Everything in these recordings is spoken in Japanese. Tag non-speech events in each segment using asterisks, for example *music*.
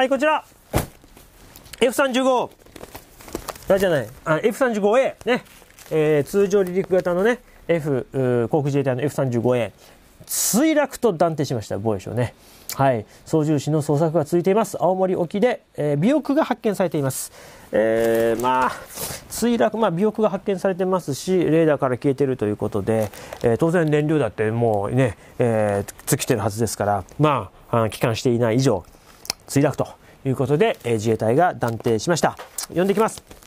はい、こちら。F35。あ、じゃない。F35A。ね。えー、通常離陸型のね、F、航空自衛隊の F35A。墜落と断定しました、防衛省ね。はい、操縦士の捜索が続いています。青森沖で、えー、尾翼が発見されています。えー、まあ、墜落、まあ、尾翼が発見されてますし、レーダーから消えてるということで、えー、当然燃料だってもうね、えー、尽きてるはずですから、まあ、あ帰還していない以上、墜落ということで、えー、自衛隊が断定しました。呼んできます。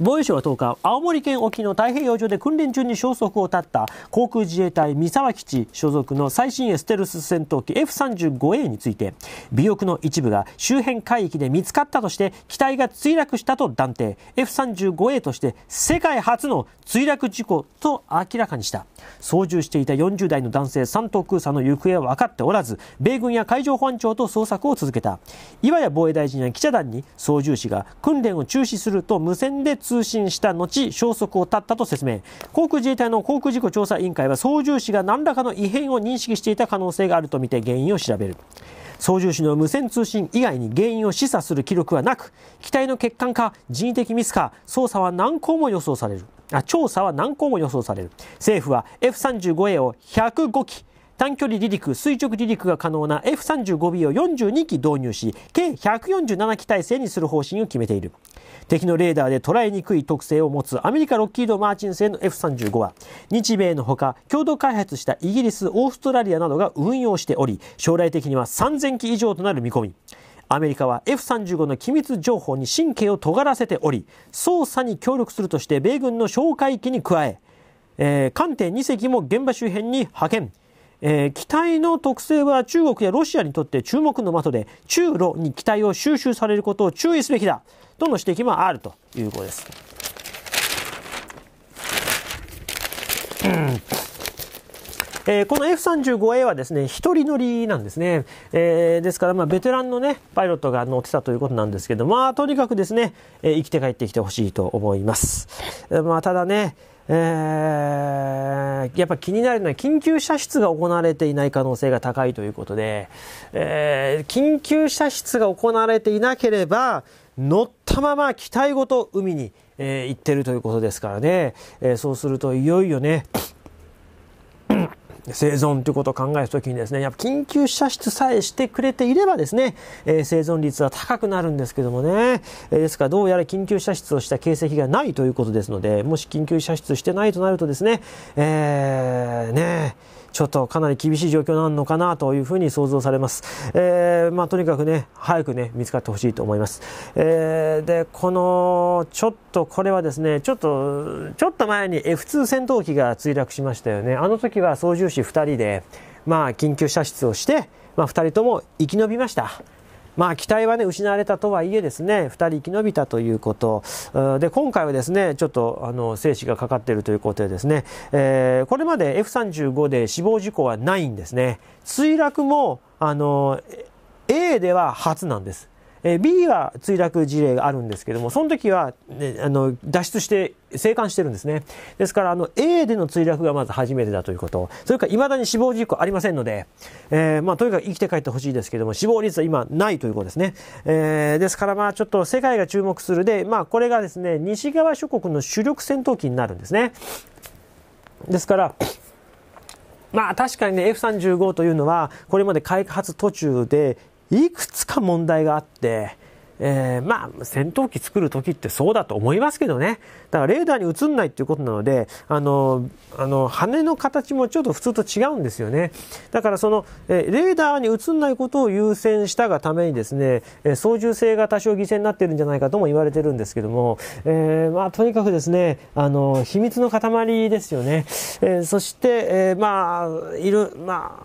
防衛省は10日、青森県沖の太平洋上で訓練中に消息を絶った航空自衛隊三沢基地所属の最新鋭ステルス戦闘機 F35A について、尾翼の一部が周辺海域で見つかったとして、機体が墜落したと断定、F35A として世界初の墜落事故と明らかにした。操縦していた40代の男性三等空佐の行方は分かっておらず、米軍や海上保安庁と捜索を続けた。岩谷防衛大臣や記者団に操縦士が訓練を中止すると無線で通信した後、消息を絶ったと説明。航空自衛隊の航空事故調査委員会は、操縦士が何らかの異変を認識していた可能性があるとみて原因を調べる。操縦士の無線通信以外に原因を示唆する記録はなく、機体の欠陥か人為的ミスか、捜査は難航も予想される。あ、調査は難航も予想される。政府は F35A を105機、短距離離陸、垂直離陸が可能な F35B を42機導入し、計147機体制にする方針を決めている。敵のレーダーで捉えにくい特性を持つアメリカロッキード・マーチン製の F35 は、日米のほか共同開発したイギリス、オーストラリアなどが運用しており、将来的には3000機以上となる見込み。アメリカは F35 の機密情報に神経を尖らせており、捜査に協力するとして米軍の哨戒機に加え、えー、艦艇2隻も現場周辺に派遣。えー、機体の特性は中国やロシアにとって注目の的で中ロに機体を収集されることを注意すべきだとの指摘もあるということです。うんえー、この F35A はですね、一人乗りなんですね。えー、ですから、まあ、ベテランのね、パイロットが乗ってたということなんですけど、まあ、とにかくですね、えー、生きて帰ってきてほしいと思います。まあ、ただね、えー、やっぱ気になるのは緊急射出が行われていない可能性が高いということで、えー、緊急射出が行われていなければ乗ったまま機体ごと海に、えー、行ってるということですからね、えそうするといよいよね生存ということを考えるときにですね、やっぱ緊急射出さえしてくれていればですね、えー、生存率は高くなるんですけどもね、えー、ですからどうやら緊急射出をした形跡がないということですので、もし緊急射出してないとなるとですね、えー、ね、ちょっとかなり厳しい状況なのかなというふうに想像されます。えー、まあ、とにかくね、早くね、見つかってほしいと思います。えー、で、この、ちょっとこれはですね、ちょっと、ちょっと前に F2 戦闘機が墜落しましたよね。あの時は操縦士2人で、まあ、緊急射出をして、まあ、2人とも生き延びました。まあ、期待はね、失われたとはいえですね、二人生き延びたということ。で、今回はですね、ちょっと、あの、生死がかかっているということでですね、えー、これまで F35 で死亡事故はないんですね。墜落も、あの、A では初なんです。えー、B は墜落事例があるんですけども、その時は、ね、あの脱出して、生還してるんですね。ですから、あの、A での墜落がまず初めてだということ。それから、未だに死亡事故ありませんので、えー、まあ、とにかく生きて帰ってほしいですけども、死亡率は今ないということですね。えー、ですから、まあ、ちょっと世界が注目するで、まあ、これがですね、西側諸国の主力戦闘機になるんですね。ですから、まあ確かにね、F35 というのは、これまで開発途中でいくつか問題があって、えー、まあ、戦闘機作る時ってそうだと思いますけどね。だからレーダーに映んないっていうことなので、あの、あの、羽の形もちょっと普通と違うんですよね。だからその、えー、レーダーに映んないことを優先したがためにですね、えー、操縦性が多少犠牲になってるんじゃないかとも言われてるんですけども、えまあ、とにかくですね、あの、秘密の塊ですよね。えそして、えまあ、いる、ま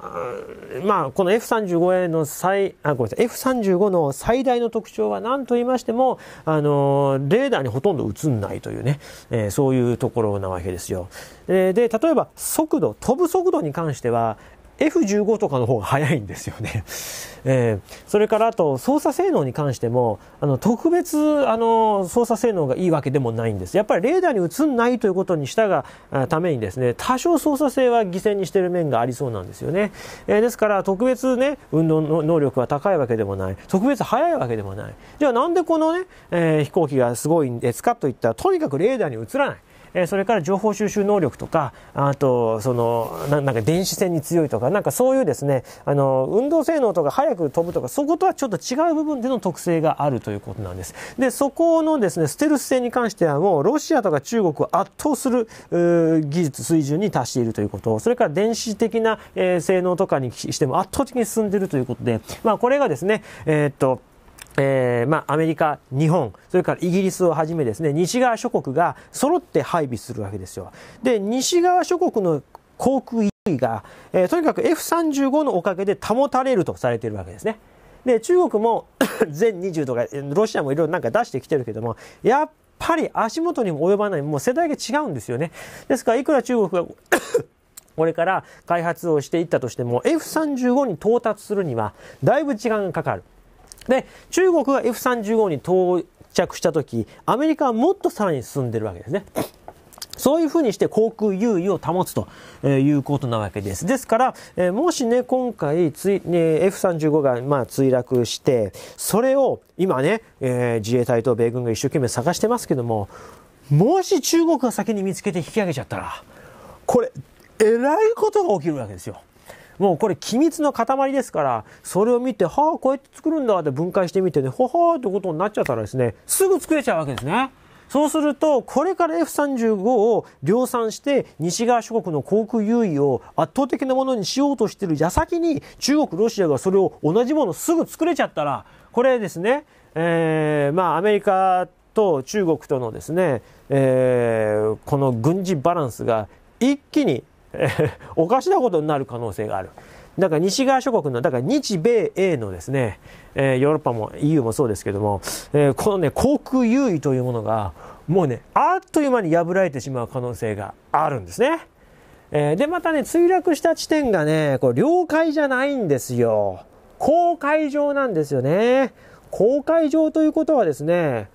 あ、まあ、この F35A の最、あ、ごめんなさい、F35 の最大の特徴は何と言いましても、あのレーダーにほとんど映んないというね、えー、そういうところなわけですよ。で、例えば速度、飛ぶ速度に関しては、F15 とかの方が速いんですよね。*laughs* えー、それからあと操作性能に関しても、あの特別あの操作性能がいいわけでもないんです。やっぱりレーダーに映んないということにしたがためにですね、多少操作性は犠牲にしてる面がありそうなんですよね。えー、ですから特別ね、運動の能力は高いわけでもない。特別速いわけでもない。じゃあなんでこのね、えー、飛行機がすごいんですかといったら、とにかくレーダーに映らない。えそれから情報収集能力とか、あと、その、なんか電子戦に強いとか、なんかそういうですね、あの、運動性能とか速く飛ぶとか、そことはちょっと違う部分での特性があるということなんです。で、そこのですね、ステルス戦に関してはもう、ロシアとか中国を圧倒する、技術、水準に達しているということ、それから電子的な、え性能とかにしても圧倒的に進んでいるということで、まあ、これがですね、えー、っと、えーまあ、アメリカ、日本、それからイギリスをはじめですね、西側諸国が揃って配備するわけですよ。で、西側諸国の航空優位が、えー、とにかく F35 のおかげで保たれるとされているわけですね。で、中国も *coughs* 全20とか、ロシアもいろいろなんか出してきてるけども、やっぱり足元にも及ばない、もう世代が違うんですよね。ですから、いくら中国が *coughs* これから開発をしていったとしても、F35 に到達するには、だいぶ時間がかかる。で、中国が F35 に到着した時、アメリカはもっとさらに進んでるわけですね。そういうふうにして航空優位を保つということなわけです。ですから、えもしね、今回つい、F35 が、まあ、墜落して、それを今ね、え自衛隊と米軍が一生懸命探してますけども、もし中国が先に見つけて引き上げちゃったら、これ、えらいことが起きるわけですよ。もうこれ機密の塊ですから、それを見て、はあ、こうやって作るんだって分解してみてね、ほはーってことになっちゃったらですね、すぐ作れちゃうわけですね。そうすると、これから F35 を量産して、西側諸国の航空優位を圧倒的なものにしようとしている矢先に、中国、ロシアがそれを同じものすぐ作れちゃったら、これですね、えー、まあ、アメリカと中国とのですね、えー、この軍事バランスが一気に *laughs* おかしなことになる可能性がある。だから西側諸国の、だから日米英のですね、えー、ヨーロッパも EU もそうですけども、えー、このね、航空優位というものが、もうね、あっという間に破られてしまう可能性があるんですね。えー、で、またね、墜落した地点がね、これ、領海じゃないんですよ。公海上なんですよね。公海上ということはですね、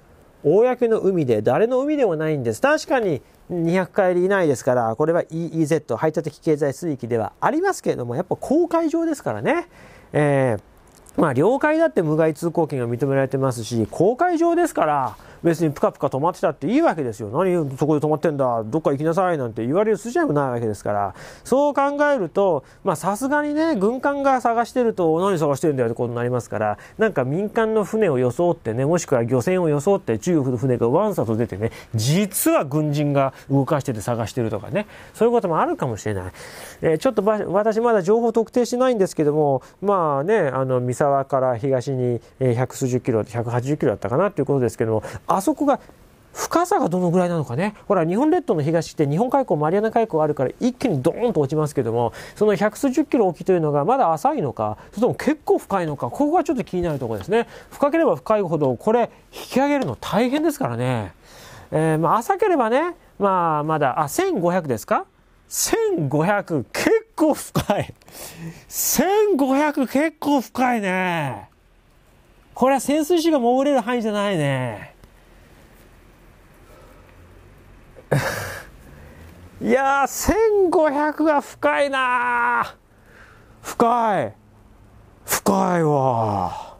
公の海で、誰の海でもないんです。確かに200海里以内ですから、これは EEZ、排他的経済水域ではありますけれども、やっぱ公海上ですからね。えー、まあ、領海だって無害通行権が認められてますし、公海上ですから、別にプカプカ止まってたっていいわけですよ。何そこで止まってんだ、どっか行きなさいなんて言われる筋合いもないわけですから、そう考えると、まあさすがにね、軍艦が探してると、何探してるんだよってことになりますから、なんか民間の船を装ってね、もしくは漁船を装って中国の船がワンサと出てね、実は軍人が動かしてて探してるとかね、そういうこともあるかもしれない。えー、ちょっと私まだ情報特定してないんですけども、まあね、あの、三沢から東に百数十キロ、180キロだったかなということですけども、あそこが深さがどのぐらいなのかね。ほら、日本列島の東って日本海溝、マリアナ海溝あるから一気にドーンと落ちますけども、その百数十キロ沖というのがまだ浅いのか、それとも結構深いのか、ここがちょっと気になるところですね。深ければ深いほど、これ、引き上げるの大変ですからね。えー、まあ、浅ければね、まあ、まだ、あ、1500ですか ?1500、結構深い。1500、結構深いね。これは潜水士が潜れる範囲じゃないね。いやー1500は深いな深い深いわ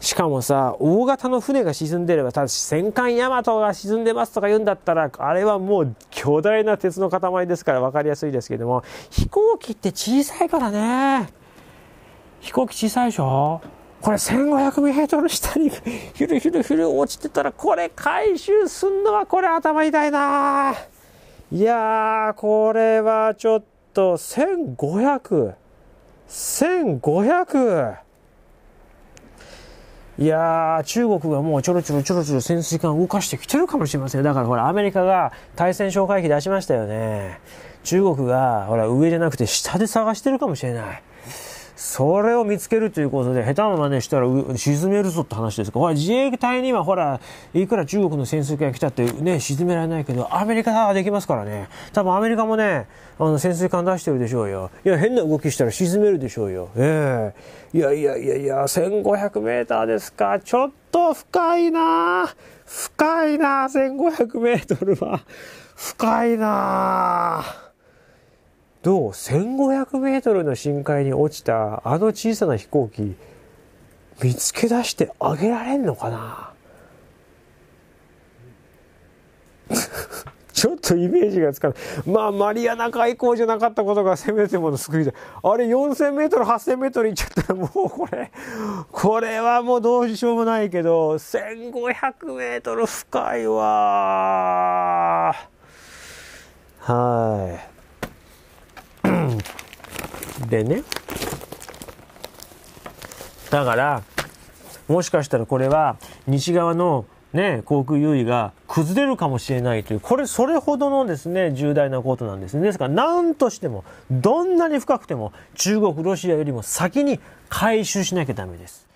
しかもさ大型の船が沈んでればただし戦艦ヤマトが沈んでますとか言うんだったらあれはもう巨大な鉄の塊ですから分かりやすいですけども飛行機って小さいからね飛行機小さいでしょこれ1500メートル下に *laughs* ひるひるひる落ちてたら、これ回収すんのはこれ頭痛いないやー、これはちょっと1500。1500! いやー、中国がもうちょろちょろちょろちょろ潜水艦動かしてきてるかもしれません。だからほら、アメリカが対戦哨戒機出しましたよね。中国が、ほら、上じゃなくて下で探してるかもしれない。それを見つけるということで、下手な真似したら沈めるぞって話ですか。ほら、自衛隊にはほら、いくら中国の潜水艦が来たってね、沈められないけど、アメリカはできますからね。多分アメリカもね、あの、潜水艦出してるでしょうよ。いや、変な動きしたら沈めるでしょうよ。ええー、いやいやいやいや、1500メーターですか。ちょっと深いな深いな1500メートルは。深いなぁ。どう ?1500 メートルの深海に落ちたあの小さな飛行機、見つけ出してあげられんのかな *laughs* ちょっとイメージがつかない。まあ、マリアナ海溝じゃなかったことがせめてもの救いだ。あれ、4000メートル、8000メートル行っちゃったら、もうこれ、これはもうどうしようもないけど、1500メートル深いわ。はい。でねだからもしかしたらこれは西側のね、航空優位が崩れるかもしれないという、これそれほどのですね、重大なことなんですね。ですからなんとしても、どんなに深くても、中国、ロシアよりも先に回収しなきゃダメです。